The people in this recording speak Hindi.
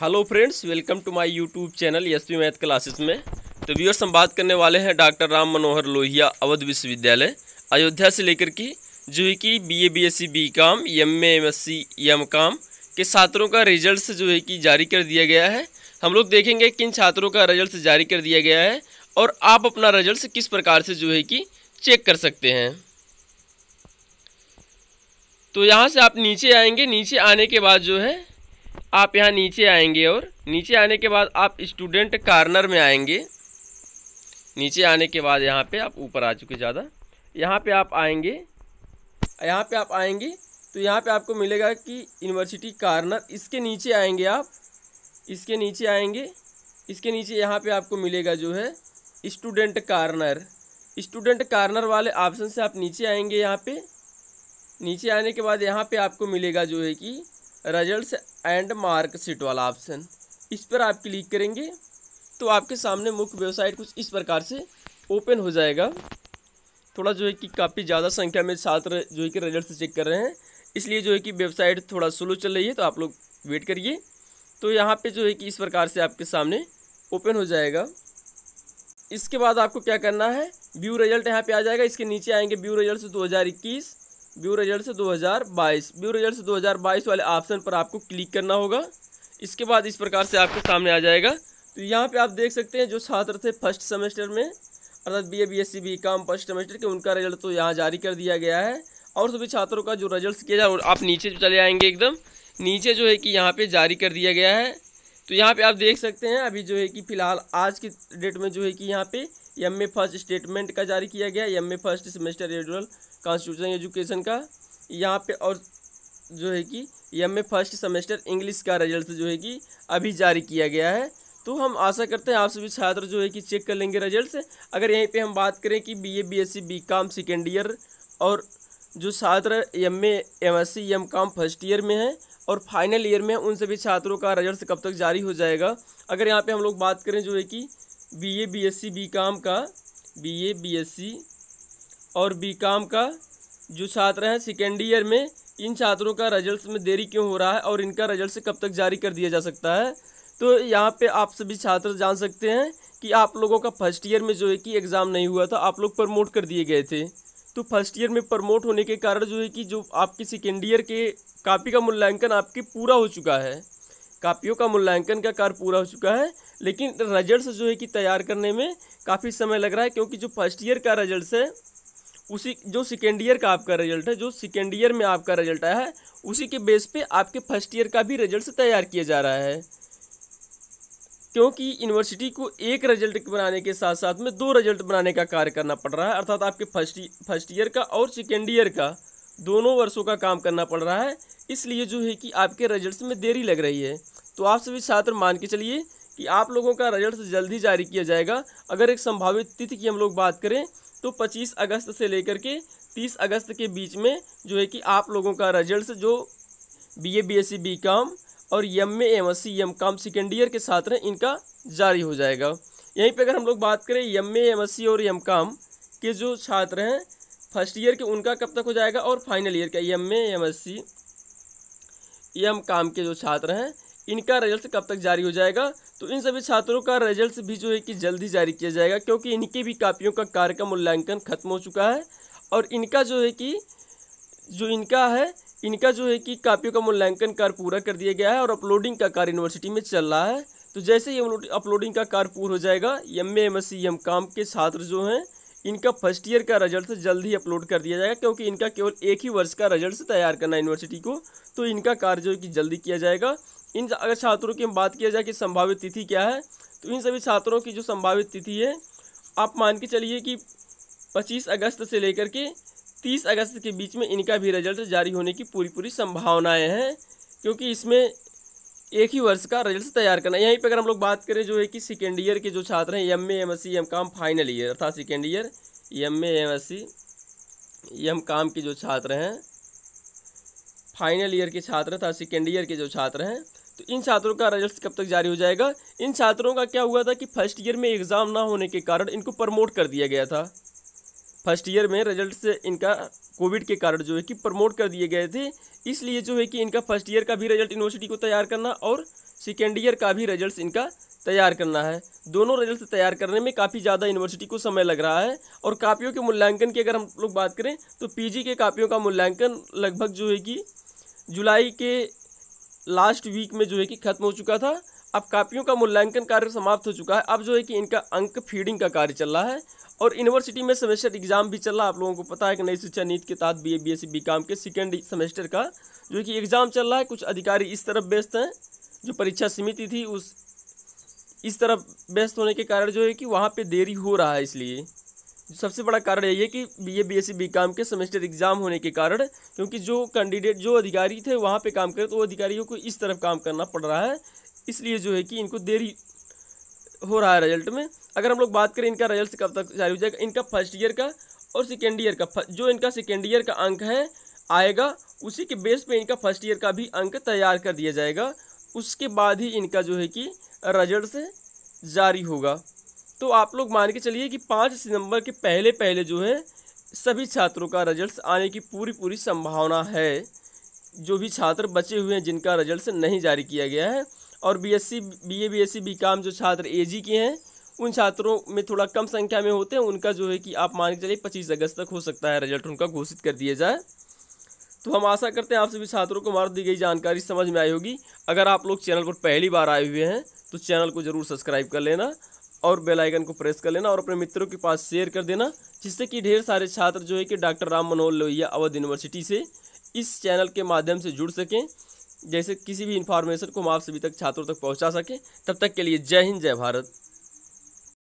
hello friends welcome to my YouTube channel S P math classes में तो व्यूअर्स हम बात करने वाले हैं डॉक्टर राम मनोहर लोहिया अवध विश्वविद्यालय अयोध्या से लेकर की जो है कि B A B S C B com M M S C M com के छात्रों का रिजल्ट जो है कि जारी कर दिया गया है हम लोग देखेंगे किन छात्रों का रिजल्ट जारी कर दिया गया है और आप अपना रिजल्ट किस प्रकार से जो है कि चेक कर सकते हैं तो यहाँ से आप नीचे आएंगे नीचे आने के बाद जो है आप यहाँ नीचे आएंगे और नीचे आने के बाद आप स्टूडेंट कार्नर में आएंगे नीचे आने के बाद यहाँ पे आप ऊपर आ चुके ज़्यादा यहाँ पे आप आएंगे यहाँ पे आप आएंगे तो यहाँ पे आपको मिलेगा कि यूनिवर्सिटी कार्नर इसके नीचे आएंगे आप इसके नीचे आएंगे इसके नीचे यहाँ पे आपको मिलेगा जो है स्टूडेंट कार्नर स्टूडेंट कार्नर वाले ऑप्शन से आप नीचे आएंगे यहाँ पे नीचे आने के बाद यहाँ पे आपको मिलेगा जो है कि रिजल्ट एंड मार्क सीट वाला ऑप्शन इस पर आप क्लिक करेंगे तो आपके सामने मुख्य वेबसाइट कुछ इस प्रकार से ओपन हो जाएगा थोड़ा जो है कि काफ़ी ज़्यादा संख्या में छात्र जो है कि रिजल्ट से चेक कर रहे हैं इसलिए जो है कि वेबसाइट थोड़ा स्लो चल रही है तो आप लोग वेट करिए तो यहाँ पे जो है कि इस प्रकार से आपके सामने ओपन हो जाएगा इसके बाद आपको क्या करना है व्यू रिजल्ट यहाँ पे आ जाएगा इसके नीचे आएंगे व्यू रिजल्ट दो इक्कीस व्यू रिजल्ट 2022 व्यू रिजल्ट 2022 वाले ऑप्शन पर आपको क्लिक करना होगा इसके बाद इस प्रकार से आपके सामने आ जाएगा तो यहाँ पे आप देख सकते हैं जो छात्र थे फर्स्ट सेमेस्टर में अर्थात B A B S C B com first semester के उनका रिजल्ट तो यहाँ जारी कर दिया गया है और सभी छात्रों का जो रिजल्ट किया जाए आप नीचे चले आएंगे एकदम नीचे जो है कि यहाँ पे जारी कर दिया गया है तो यहाँ पे आप देख सकते हैं अभी जो है कि फिलहाल आज की डेट में जो है कि यहाँ पे एम ए फर्स्ट स्टेटमेंट का जारी किया गया M A first semester schedule constitution education का यहाँ पे और जो है कि M A first semester English का रिजल्ट जो है कि अभी जारी किया गया है तो हम आशा करते हैं आप सभी छात्र जो है कि चेक कर लेंगे रिजल्ट अगर यहीं पे हम बात करें कि BA BSc BCom second year और जो छात्र M A M S C M com first year में हैं और फाइनल ईयर में उन सभी छात्रों का रिजल्ट कब तक जारी हो जाएगा अगर यहाँ पर हम लोग बात करें जो है कि B A B S C B com का B A B S C और बीकॉम का जो छात्र हैं सेकेंड ईयर में इन छात्रों का रिजल्ट में देरी क्यों हो रहा है और इनका रिजल्ट कब तक जारी कर दिया जा सकता है तो यहाँ पे आप सभी छात्र जान सकते हैं कि आप लोगों का फर्स्ट ईयर में जो है कि एग्ज़ाम नहीं हुआ था आप लोग प्रमोट कर दिए गए थे तो फर्स्ट ईयर में प्रमोट होने के कारण जो है कि जो आपकी सेकेंड ईयर के कापी का मूल्यांकन आपके पूरा हो चुका है कापियों का मूल्यांकन का कार्य पूरा हो चुका है लेकिन रिजल्ट जो है कि तैयार करने में काफ़ी समय लग रहा है क्योंकि जो फर्स्ट ईयर का रिजल्ट है उसी जो सेकेंड ईयर का आपका रिजल्ट है जो सेकेंड ईयर में आपका रिजल्ट आया है उसी के बेस पे आपके फर्स्ट ईयर का भी रिजल्ट तैयार किया जा रहा है क्योंकि यूनिवर्सिटी को एक रिजल्ट बनाने के साथ साथ में दो रिजल्ट बनाने का कार्य करना पड़ रहा है अर्थात आपके फर्स्ट फर्स्ट ईयर का और सेकेंड ईयर का दोनों वर्षों का काम करना पड़ रहा है इसलिए जो है कि आपके रिजल्ट में देरी लग रही है तो आप सभी छात्र मान के चलिए कि आप लोगों का रिजल्ट जल्द ही जारी किया जाएगा अगर एक संभावित तिथि की हम लोग बात करें तो 25 अगस्त से लेकर के 30 अगस्त के बीच में जो है कि आप लोगों का रिजल्ट जो B A B S C B com और M A M S C M com second year के छात्र हैं इनका जारी हो जाएगा यहीं पे अगर हम लोग बात करें M A M S C और एम कॉम के जो छात्र हैं फर्स्ट ईयर के उनका कब तक हो जाएगा और फाइनल ईयर का M A M S C M com के जो छात्र हैं इनका रिजल्ट कब तक जारी हो जाएगा तो इन सभी छात्रों का रिजल्ट भी जो है कि जल्दी जारी किया जाएगा क्योंकि इनकी भी कापियों का कार्य का मूल्यांकन खत्म हो चुका है और इनका जो है कि जो इनका है इनका जो है कि कापियों का मूल्यांकन कार्य पूरा कर दिया गया है और अपलोडिंग का कार्य यूनिवर्सिटी में चल रहा है तो जैसे ही अपलोडिंग का कार्य पूरा हो जाएगा M A M S C M com के छात्र जो हैं इनका फर्स्ट ईयर का रिजल्ट जल्द ही अपलोड कर दिया जाएगा क्योंकि इनका केवल एक ही वर्ष का रिजल्ट तैयार करना यूनिवर्सिटी को तो इनका कार्य जो है कि जल्दी किया जाएगा इन अगर छात्रों की बात किया जाए कि संभावित तिथि क्या है तो इन सभी छात्रों की जो संभावित तिथि है आप मान के चलिए कि 25 अगस्त से लेकर के 30 अगस्त के बीच में इनका भी रिजल्ट जारी होने की पूरी पूरी संभावनाएं हैं क्योंकि इसमें एक ही वर्ष का रिजल्ट तैयार करना यहीं पर अगर हम लोग बात करें जो है कि सेकेंड ईयर के जो छात्र हैं M A M S C M com final year अर्थात second year M A M S C M com के जो छात्र हैं फाइनल ईयर के छात्र अर्थात सेकेंड ईयर के जो छात्र हैं तो इन छात्रों का रिजल्ट कब तक जारी हो जाएगा इन छात्रों का क्या हुआ था कि फर्स्ट ईयर में एग्ज़ाम ना होने के कारण इनको प्रमोट कर दिया गया था फर्स्ट ईयर में रिजल्ट से इनका कोविड के कारण जो है कि प्रमोट कर दिए गए थे इसलिए जो है कि इनका फर्स्ट ईयर का भी रिजल्ट यूनिवर्सिटी को तैयार करना और सेकेंड ईयर का भी रिजल्ट इनका तैयार करना है दोनों रिजल्ट तैयार करने में काफ़ी ज़्यादा यूनिवर्सिटी को समय लग रहा है और कापियों के मूल्यांकन की अगर हम लोग बात करें तो पीजी के कापियों का मूल्यांकन लगभग जो है कि जुलाई के लास्ट वीक में जो है कि खत्म हो चुका था अब कापियों का मूल्यांकन कार्य समाप्त हो चुका है अब जो है कि इनका अंक फीडिंग का कार्य चल रहा है और यूनिवर्सिटी में सेमेस्टर एग्जाम भी चल रहा है आप लोगों को पता है कि नई शिक्षा नीति के तहत B A B S C B के सेकेंड सेमेस्टर का जो कि एग्जाम चल रहा है कुछ अधिकारी इस तरफ व्यस्त हैं जो परीक्षा समिति थी उस इस तरफ व्यस्त होने के कारण जो है कि वहाँ पर देरी हो रहा है इसलिए सबसे बड़ा कारण यही है कि B A B S C B com के सेमेस्टर एग्ज़ाम होने के कारण क्योंकि जो कैंडिडेट जो अधिकारी थे वहाँ पे काम करे तो वो अधिकारियों को इस तरफ काम करना पड़ रहा है इसलिए जो है कि इनको देरी हो रहा है रिजल्ट में अगर हम लोग बात करें इनका रिजल्ट कब तक जारी हो जाएगा इनका फर्स्ट ईयर का और सेकेंड ईयर का जो इनका सेकेंड ईयर का अंक है आएगा उसी के बेस पर इनका फर्स्ट ईयर का भी अंक तैयार कर दिया जाएगा उसके बाद ही इनका जो है कि रिजल्ट जारी होगा तो आप लोग मान के चलिए कि पाँच सितंबर के पहले पहले जो है सभी छात्रों का रिजल्ट आने की पूरी पूरी संभावना है जो भी छात्र बचे हुए हैं जिनका रिजल्ट नहीं जारी किया गया है और B S C B A B S C B com जो छात्र ए जी के हैं उन छात्रों में थोड़ा कम संख्या में होते हैं उनका जो है कि आप मान के चलिए पच्चीस अगस्त तक हो सकता है रिजल्ट उनका घोषित कर दिया जाए तो हम आशा करते हैं आप सभी छात्रों को हमारा दी गई जानकारी समझ में आई होगी अगर आप लोग चैनल पर पहली बार आए हुए हैं तो चैनल को ज़रूर सब्सक्राइब कर लेना और बेल आइकन को प्रेस कर लेना और अपने मित्रों के पास शेयर कर देना जिससे कि ढेर सारे छात्र जो है कि डॉक्टर राम मनोहर लोहिया अवध यूनिवर्सिटी से इस चैनल के माध्यम से जुड़ सकें जैसे किसी भी इन्फॉर्मेशन को हम आप सभी तक छात्रों तक पहुंचा सकें तब तक के लिए जय हिंद जय भारत